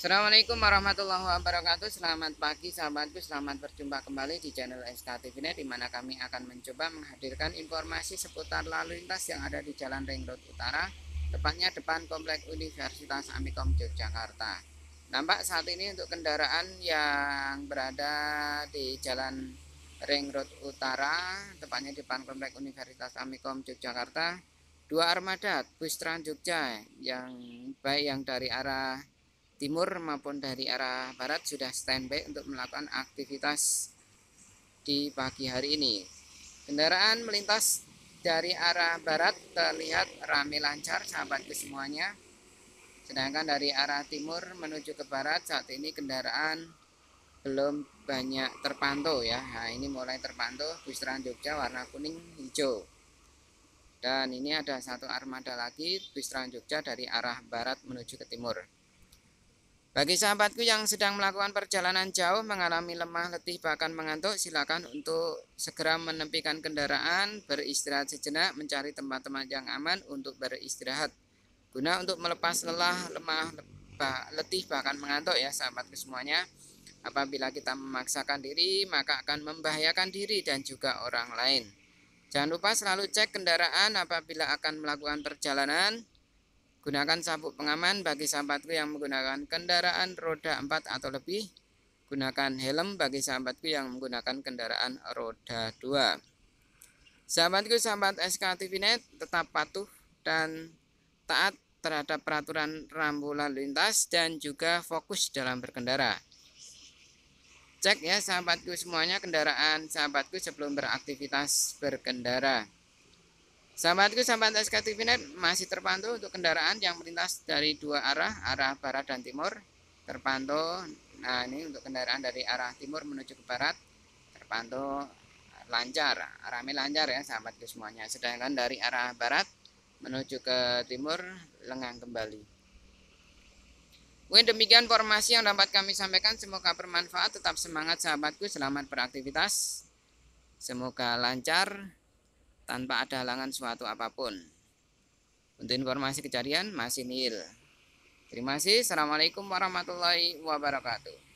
Assalamualaikum warahmatullahi wabarakatuh Selamat pagi sahabatku Selamat berjumpa kembali di channel SKTV di mana kami akan mencoba menghadirkan informasi seputar lalu lintas yang ada di Jalan Ring Road Utara Tepatnya depan Komplek Universitas Amikom Yogyakarta Nampak saat ini untuk kendaraan yang berada di Jalan Ring Road Utara Tepatnya depan Komplek Universitas Amikom Yogyakarta Dua armada bus Trans Jogja yang baik yang dari arah timur maupun dari arah barat sudah standby untuk melakukan aktivitas di pagi hari ini. Kendaraan melintas dari arah barat terlihat ramai lancar sahabatku semuanya. Sedangkan dari arah timur menuju ke barat saat ini kendaraan belum banyak terpantau ya. Nah, ini mulai terpantau bus Trans Jogja warna kuning hijau. Dan ini ada satu armada lagi bus Trans Jogja dari arah barat menuju ke timur. Bagi sahabatku yang sedang melakukan perjalanan jauh, mengalami lemah, letih, bahkan mengantuk, silakan untuk segera menempikan kendaraan, beristirahat sejenak, mencari tempat-tempat yang aman untuk beristirahat. Guna untuk melepas lelah, lemah, letih, bahkan mengantuk ya sahabatku semuanya. Apabila kita memaksakan diri, maka akan membahayakan diri dan juga orang lain. Jangan lupa selalu cek kendaraan apabila akan melakukan perjalanan. Gunakan sabuk pengaman bagi sahabatku yang menggunakan kendaraan roda 4 atau lebih. Gunakan helm bagi sahabatku yang menggunakan kendaraan roda 2. Sahabatku sahabat SK SKTVNet tetap patuh dan taat terhadap peraturan rambu lalu lintas dan juga fokus dalam berkendara. Cek ya sahabatku semuanya kendaraan sahabatku sebelum beraktivitas berkendara. Sahabatku, sahabat Net, masih terpantau untuk kendaraan yang melintas dari dua arah, arah barat dan timur. Terpantau, nah ini untuk kendaraan dari arah timur menuju ke barat, terpantau lancar, rame lancar ya sahabatku semuanya. Sedangkan dari arah barat menuju ke timur lengang kembali. Mungkin demikian informasi yang dapat kami sampaikan. Semoga bermanfaat. Tetap semangat sahabatku. Selamat beraktivitas. Semoga lancar tanpa ada halangan suatu apapun. Untuk informasi kejadian masih nihil. Terima kasih. Assalamualaikum warahmatullahi wabarakatuh.